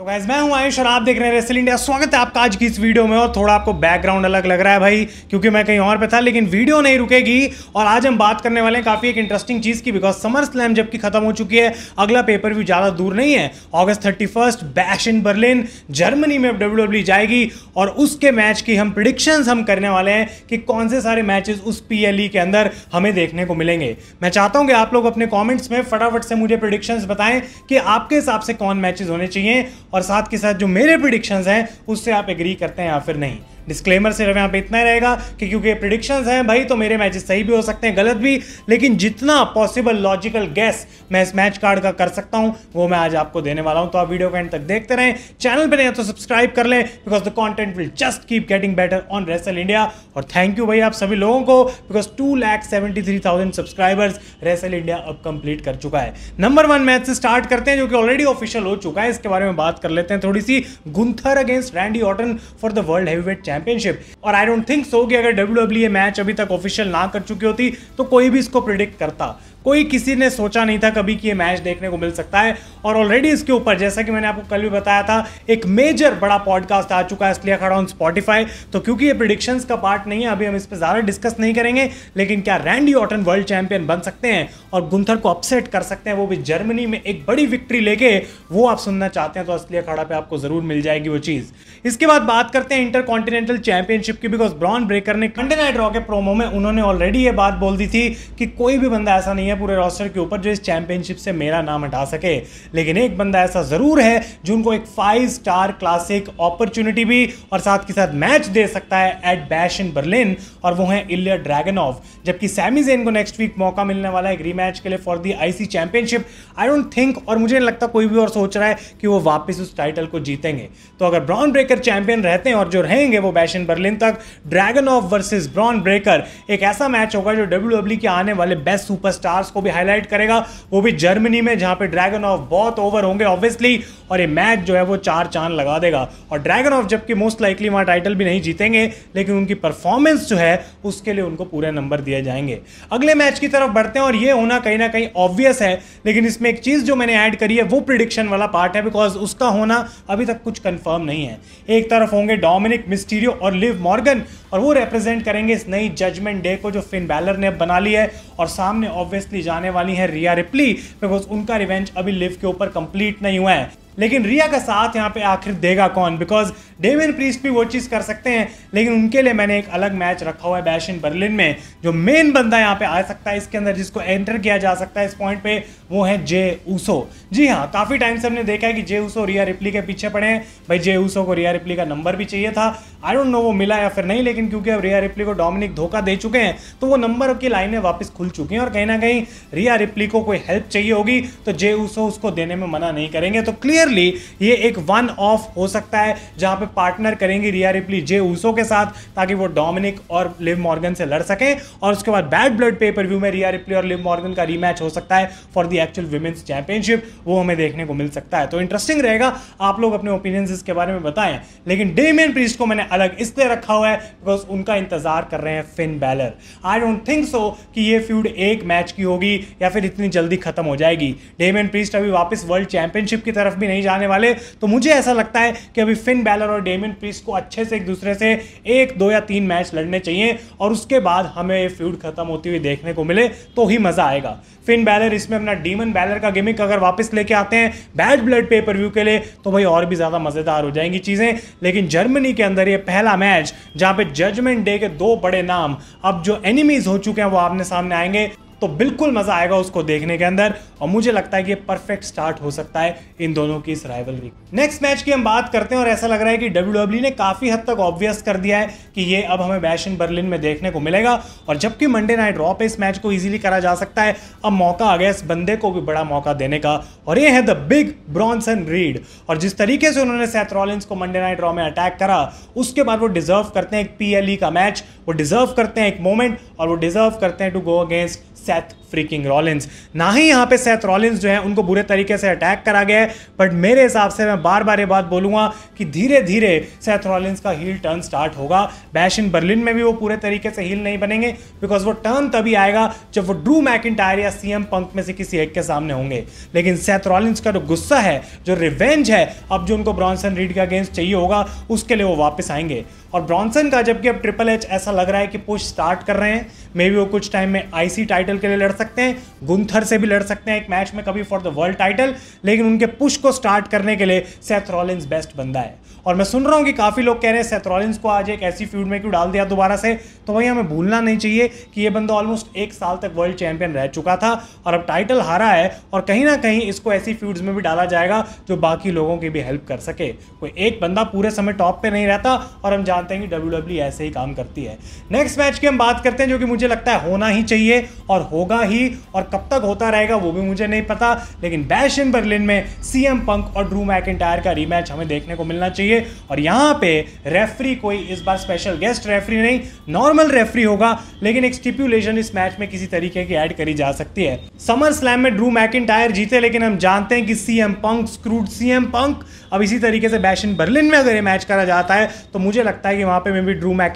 तो गैस मैं हूं आयुष और आप देख रहे हैं रेसल इंडिया स्वागत है आपका आज की इस वीडियो में और थोड़ा आपको बैकग्राउंड अलग लग रहा है भाई क्योंकि मैं कहीं और पे था लेकिन वीडियो नहीं रुकेगी और आज हम बात करने वाले हैं काफ़ी एक इंटरेस्टिंग चीज़ की बिकॉज समर स्लैम जबकि खत्म हो चुकी है अगला पेपर व्यू ज़्यादा दूर नहीं है August thirty first bash in Berlin Germany में डब्ल्यू e जाएगी और उसके मैच की हम प्रिडिक्शंस हम करने वाले हैं कि कौन से सारे मैचेस उस पी e के अंदर हमें देखने को मिलेंगे मैं चाहता हूँ कि आप लोग अपने कॉमेंट्स में फटाफट से मुझे प्रिडिक्शंस बताएं कि आपके हिसाब से कौन मैचेस होने चाहिए और साथ के साथ जो मेरे प्रिडिक्शंस हैं उससे आप एग्री करते हैं या फिर नहीं डिस्क्लेमर सिर्फ यहाँ पे इतना ही रहेगा कि क्योंकि प्रिडिक्शन हैं भाई तो मेरे मैचेस सही भी हो सकते हैं गलत भी लेकिन जितना पॉसिबल लॉजिकल गैस मैं इस मैच कार्ड का कर सकता हूँ वो मैं आज आपको देने वाला हूँ तो आप वीडियो का एंड तक देखते रहें चैनल पर नहीं तो सब्सक्राइब कर लें because the content will just keep getting better on wrestle India और थैंक यू भाई आप सभी लोगों को because two lakh seventy three thousand subscribers wrestle India अब कंप्लीट कर चुका है नंबर वन मैच से स्टार्ट करते हैं जो कि ऑलरेडी ऑफिशियल हो चुका है इसके बारे में बात कर लेते हैं थोड़ी सी Gunther against Randy Orton for the world heavyweight champion championship और आई डोंट थिंक सो कि अगर डब्ल्यू ये मैच अभी तक ऑफिशियल ना कर चुकी होती तो कोई भी इसको प्रिडिक्ट करता कोई किसी ने सोचा नहीं था कभी कि ये मैच देखने को मिल सकता है और ऑलरेडी इसके ऊपर जैसा कि मैंने आपको कल भी बताया था एक मेजर बड़ा पॉडकास्ट आ चुका है इसलिए खड़ा ऑन स्पॉटिफाई तो क्योंकि ये प्रिडिक्शंस का पार्ट नहीं है अभी हम इस पर ज़्यादा डिस्कस नहीं करेंगे लेकिन क्या रैंडी ऑटन वर्ल्ड चैंपियन बन सकते हैं और गुंथर को अपसेट कर सकते हैं वो भी जर्मनी में एक बड़ी विक्ट्री लेके वो आप सुनना चाहते हैं तो इसलिए खड़ा पे आपको ज़रूर मिल जाएगी वो चीज़ इसके बाद बात करते हैं इंटर इंटरकॉन्टिनेंटल चैंपियनशिप की बिकॉज ब्रॉन ब्रेकर ने मंडे नाइट रॉ के प्रोमो में उन्होंने ऑलरेडी ये बात बोल दी थी कि कोई भी बंदा ऐसा नहीं है पूरे रॉस्टर के ऊपर जो इस चैंपियनशिप से मेरा नाम हटा सके लेकिन एक बंदा ऐसा ज़रूर है जो उनको एक फाइव स्टार क्लासिक अपॉर्चुनिटी भी और साथ के साथ मैच दे सकता है एट बैश इन बर्लिन और वो है इलियर ड्रैगन ऑफ जबकि सैमी जेन को नेक्स्ट वीक मौका मिलने वाला है रीमैच के लिए for the IC championship I don't think और मुझे नहीं लगता कोई भी और सोच रहा है कि वो वापस उस टाइटल को जीतेंगे तो अगर ब्राउन ब्रेकर चैंपियन रहते हैं और जो रहेंगे वो वो बैश इन बर्लिन तक Dragunov versus Bron Breakker एक ऐसा मैच होगा जो डब्ल्यू e के आने वाले बेस्ट सुपरस्टार्स को भी हाईलाइट करेगा वो भी जर्मनी में जहाँ पे ड्रैगन ऑफ बहुत ओवर होंगे ऑब्वियसली और ये मैच जो है वो चार चांद लगा देगा और ड्रैगन ऑफ जबकि मोस्ट लाइकली वहाँ टाइटल भी नहीं जीतेंगे लेकिन उनकी परफॉर्मेंस जो है उसके लिए उनको पूरे नंबर दिए जाएंगे अगले मैच की तरफ बढ़ते हैं और ये होना कहीं ना कहीं ऑब्वियस है लेकिन इसमें एक चीज़ जो मैंने ऐड करी है वो प्रिडिक्शन वाला पार्ट है बिकॉज उसका होना अभी तक कुछ कन्फर्म नहीं है एक तरफ होंगे डोमिनिक मिस्टी मिस्टीरियो और लिव मॉर्गन और वो रिप्रेजेंट करेंगे इस नई जजमेंट डे को जो फिन बैलर ने बना ली है और सामने ऑब्वियसली जाने वाली है रिया रिप्ली बिकॉज उनका रिवेंज अभी लिव के ऊपर कंप्लीट नहीं हुआ है लेकिन रिया का साथ यहाँ पे आखिर देगा कौन बिकॉज डेविन प्रीस्ट भी वो चीज़ कर सकते हैं लेकिन उनके लिए मैंने एक अलग मैच रखा हुआ है बैश इन बर्लिन में जो मेन बंदा यहाँ पे आ सकता है इसके अंदर जिसको एंटर किया जा सकता है इस पॉइंट पे वो है जे ऊसो जी हाँ काफ़ी टाइम से हमने देखा है कि जे ऊसो रिया रिप्ली के पीछे पड़े हैं भाई जे ऊसो को रिया रिप्ली का नंबर भी चाहिए था आई डोंट नो वो मिला या फिर नहीं लेकिन क्योंकि अब रिया रिप्ली को डोमिनिक धोखा दे चुके हैं तो वो नंबर की लाइनें वापस खुल चुकी हैं और कहीं ना कहीं रिया रिप्ली को कोई हेल्प चाहिए होगी तो जे ऊसो उसको देने में मना नहीं करेंगे तो क्लियर क्लियरली ये एक वन ऑफ हो सकता है जहां पे पार्टनर करेंगे रिया रिप्ली जे ऊसो के साथ ताकि वो डोमिनिक और लिव मॉर्गन से लड़ सकें और उसके बाद बैड ब्लड पेपर व्यू में रिया रिप्ली और लिव मॉर्गन का रीमैच हो सकता है for the actual women's championship वो हमें देखने को मिल सकता है तो इंटरेस्टिंग रहेगा आप लोग अपने ओपिनियन इसके बारे में बताएं लेकिन डेमियन प्रीस्ट को मैंने अलग इसलिए रखा हुआ है बिकॉज उनका इंतजार कर रहे हैं Finn Balor I don't think so कि ये फ्यूड एक मैच की होगी या फिर इतनी जल्दी खत्म हो जाएगी डेमियन प्रीस्ट अभी वापस वर्ल्ड चैंपियनशिप की तरफ भी नहीं नहीं जाने वाले तो मुझे ऐसा लगता है कि अभी फिन बैलर और डेमिन प्रीस को अच्छे से एक दूसरे से एक दो या तीन मैच लड़ने चाहिए और उसके बाद हमें ये फ्यूड खत्म होती हुई देखने को मिले तो ही मजा आएगा फिन बैलर इसमें अपना डीमन बैलर का गेमिक अगर वापस लेके आते हैं बैड ब्लड पेपर व्यू के लिए तो भाई और भी ज़्यादा मज़ेदार हो जाएंगी चीज़ें लेकिन जर्मनी के अंदर ये पहला मैच जहां पे जजमेंट डे के दो बड़े नाम अब जो एनिमीज हो चुके हैं वो आपने सामने आएंगे तो बिल्कुल मज़ा आएगा उसको देखने के अंदर और मुझे लगता है कि परफेक्ट स्टार्ट हो सकता है इन दोनों की इस राइवलरी नेक्स्ट मैच की हम बात करते हैं और ऐसा लग रहा है कि डब्ल्यू e ने काफ़ी हद तक ऑब्वियस कर दिया है कि ये अब हमें बैश इन बर्लिन में देखने को मिलेगा और जबकि मंडे नाइट रॉ पे इस मैच को ईजिली करा जा सकता है अब मौका आ गया इस बंदे को भी बड़ा मौका देने का और ये है द बिग ब्रॉन्सन रीड और जिस तरीके से उन्होंने सेथ रॉलिंस को मंडे नाइट रॉ में अटैक करा उसके बाद वो डिजर्व करते हैं एक पीएलई e का मैच वो डिजर्व करते हैं एक मोमेंट और वो डिजर्व करते हैं to go against Seth freaking Rollins ना ही यहाँ पे सेथ रॉलिंस जो है उनको बुरे तरीके से अटैक करा गया है बट मेरे हिसाब से मैं बार बार ये बात बोलूँगा कि धीरे धीरे सेथ रॉलिंस का हील टर्न स्टार्ट होगा बैश इन बर्लिन में भी वो पूरे तरीके से हील नहीं बनेंगे बिकॉज वो टर्न तभी आएगा जब वो ड्रू मैक इन टायर या सीएम पंक में से किसी एक के सामने होंगे लेकिन सेथ रॉलिंस का जो गुस्सा है जो रिवेंज है अब जो उनको ब्रॉन्सन रीड का अगेंस्ट चाहिए होगा उसके लिए वो वापस आएंगे और ब्रॉन्सन का जबकि अब ट्रिपल एच ऐसा लग रहा है कि पुश स्टार्ट कर रहे हैं मे बी वो कुछ टाइम में आईसी टाइटल के लिए लड़ सकते हैं गुंथर से भी लड़ सकते हैं एक मैच में कभी फॉर द वर्ल्ड टाइटल लेकिन उनके पुश को स्टार्ट करने के लिए सेथ रॉलिन्स बेस्ट बंदा है और मैं सुन रहा हूँ कि काफ़ी लोग कह रहे हैं सेथ रॉलिन्स को आज एक ऐसी फ्यूड में क्यों डाल दिया दोबारा से तो वही हमें भूलना नहीं चाहिए कि ये बंदा ऑलमोस्ट एक साल तक वर्ल्ड चैंपियन रह चुका था और अब टाइटल हारा है और कहीं ना कहीं इसको ऐसी फ्यूड्स में भी डाला जाएगा जो बाकी लोगों की भी हेल्प कर सके कोई एक बंदा पूरे समय टॉप पर नहीं रहता और हम जानते हैं कि डब्ल्यू e ऐसे ही काम करती है नेक्स्ट मैच की हम बात करते हैं जो कि मुझे लगता है होना ही चाहिए और होगा ही और कब तक होता रहेगा वो भी मुझे नहीं पता लेकिन बैश इन बर्लिन में सीएम पंक और ड्रू मैक का रीमैच हमें देखने को मिलना चाहिए और यहां पे रेफरी कोई इस बार स्पेशल गेस्ट रेफरी नहीं नॉर्मल रेफरी होगा लेकिन एक स्टिप्यूलेशन इस मैच में किसी तरीके की ऐड करी जा सकती है समर स्लैम में ड्रू मैक जीते लेकिन हम जानते हैं कि CM Punk screwed CM Punk अब इसी तरीके से बैश इन बर्लिन में अगर ये मैच करा जाता है तो मुझे लगता है कि वहाँ पे मे बी ड्रू मैक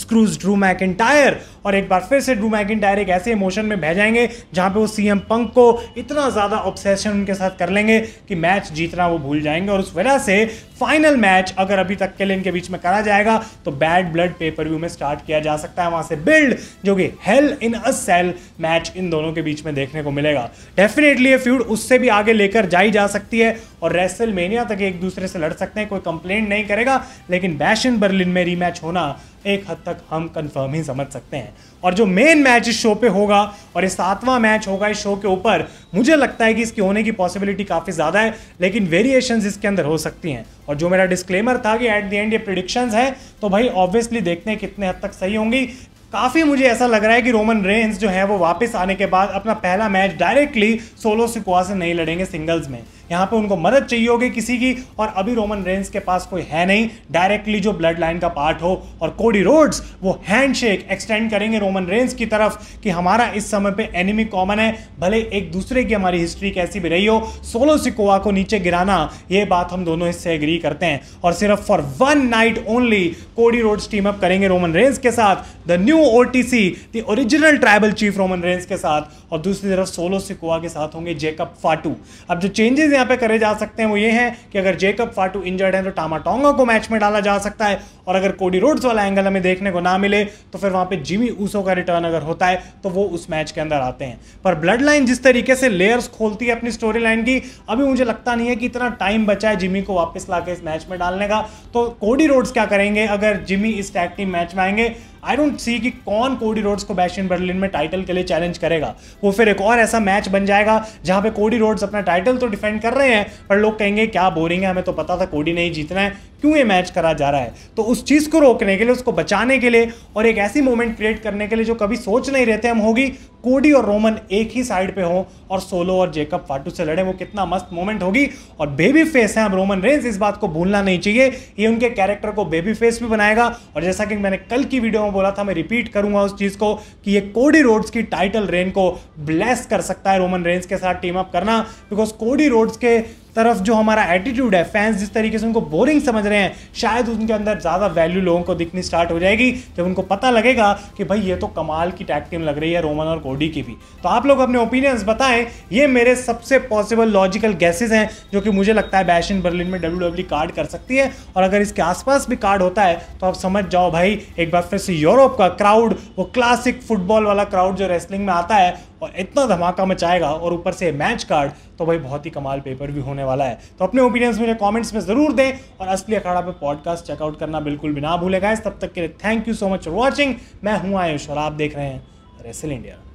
screws Drew McIntyre और एक बार फिर से ड्रू मैक एक ऐसे इमोशन में बह जाएंगे जहाँ पे वो सीएम पंक को इतना ज़्यादा ऑब्सेशन उनके साथ कर लेंगे कि मैच जीतना वो भूल जाएंगे और उस वजह से फाइनल मैच अगर अभी तक के लिए इनके बीच में करा जाएगा तो बैड ब्लड पेपर व्यू में स्टार्ट किया जा सकता है वहां से बिल्ड जो कि hell in a cell match इन दोनों के बीच में देखने को मिलेगा डेफिनेटली ये फ्यूड उससे भी आगे लेकर जाई जा सकती है और रेसल तक एक दूसरे से लड़ सकते हैं कोई कंप्लेंट नहीं करेगा लेकिन बैशन बर्लिन में रीमैच होना एक हद तक हम कंफर्म ही समझ सकते हैं और जो मेन मैच इस शो पे होगा और ये सातवां मैच होगा इस शो के ऊपर मुझे लगता है कि इसके होने की पॉसिबिलिटी काफ़ी ज़्यादा है लेकिन वेरिएशंस इसके अंदर हो सकती हैं और जो मेरा डिस्क्लेमर था कि एट द एंड ये प्रिडिक्शंस हैं तो भाई ऑब्वियसली देखते हैं कितने हद तक सही होंगी काफ़ी मुझे ऐसा लग रहा है कि रोमन रेंस जो है वो वापस आने के बाद अपना पहला मैच डायरेक्टली सोलो सिकुआ से नहीं लड़ेंगे सिंगल्स में यहाँ पे उनको मदद चाहिए होगी किसी की और अभी रोमन रेंस के पास कोई है नहीं डायरेक्टली जो ब्लड लाइन का पार्ट हो और कोडी रोड्स वो हैंडशेक एक्सटेंड करेंगे रोमन रेंस की तरफ कि हमारा इस समय पे एनिमी कॉमन है भले एक दूसरे की हमारी हिस्ट्री कैसी भी रही हो सोलो सिकोवा को नीचे गिराना ये बात हम दोनों इससे एग्री करते हैं और सिर्फ for one night only Cody Rhodes team up करेंगे रोमन रेंस के साथ the new O T C the original tribal chief Roman Reigns के साथ और दूसरी तरफ सोलो सिकोवा के साथ होंगे जेकअप फाटू अब जो चेंजेस यहाँ पे करे जा सकते हैं वो ये हैं कि अगर जेकब फाटू इंजर्ड है तो टामा टोंगा को मैच में डाला जा सकता है और अगर कोडी रोड्स वाला एंगल हमें देखने को ना मिले तो फिर वहाँ पे जिमी ऊसो का रिटर्न अगर होता है तो वो उस मैच के अंदर आते हैं पर ब्लड लाइन जिस तरीके से लेयर्स खोलती है अपनी स्टोरी लाइन की अभी मुझे लगता नहीं है कि इतना टाइम बचा है जिमी को वापस ला इस मैच में डालने का तो कोडी रोड्स क्या करेंगे अगर जिमी इस टैग मैच में आएंगे आई डोंट सी कि कौन कोडी रोड्स को बैशियन बर्लिन में टाइटल के लिए चैलेंज करेगा वो फिर एक और ऐसा मैच बन जाएगा जहां पे कोडी रोड्स अपना टाइटल तो डिफेंड कर रहे हैं पर लोग कहेंगे क्या बोरिंग है हमें तो पता था कोडी नहीं जीतना है क्यों ये मैच करा जा रहा है तो उस चीज़ को रोकने के लिए उसको बचाने के लिए और एक ऐसी मोमेंट क्रिएट करने के लिए जो कभी सोच नहीं रहते हम होगी कोडी और रोमन एक ही साइड पे हों और सोलो और जेकब फाटू से लड़े वो कितना मस्त मोमेंट होगी और बेबी फेस है हम रोमन रेंस इस बात को भूलना नहीं चाहिए ये उनके कैरेक्टर को बेबी फेस भी बनाएगा और जैसा कि मैंने कल की वीडियो में बोला था मैं रिपीट करूंगा उस चीज़ को कि ये कोडी रोड्स की टाइटल रेन को ब्लेस कर सकता है रोमन रेंस के साथ टीम अप करना बिकॉज कोडी रोड्स के तरफ जो हमारा एटीट्यूड है फैंस जिस तरीके से उनको बोरिंग समझ रहे हैं शायद उनके अंदर ज़्यादा वैल्यू लोगों को दिखनी स्टार्ट हो जाएगी जब उनको पता लगेगा कि भाई ये तो कमाल की टैक टीम लग रही है रोमन और कोडी की भी तो आप लोग अपने ओपिनियंस बताएं ये मेरे सबसे पॉसिबल लॉजिकल गैसेज हैं जो कि मुझे लगता है बैश इन बर्लिन में डब्ल्यू कार्ड e कर सकती है और अगर इसके आसपास भी कार्ड होता है तो आप समझ जाओ भाई एक बार फिर से यूरोप का क्राउड वो क्लासिक फुटबॉल वाला क्राउड जो रेसलिंग में आता है और इतना धमाका मचाएगा और ऊपर से मैच कार्ड तो भाई बहुत ही कमाल पेपर भी होने वाला है तो अपने ओपिनियंस मुझे कॉमेंट्स में ज़रूर दें और असली अखाड़ा पे पॉडकास्ट चेकआउट करना बिल्कुल भी ना भूलेगा इस तब तक के लिए thank you so much for watching मैं हूँ आयुष और आप देख रहे हैं रेसल इंडिया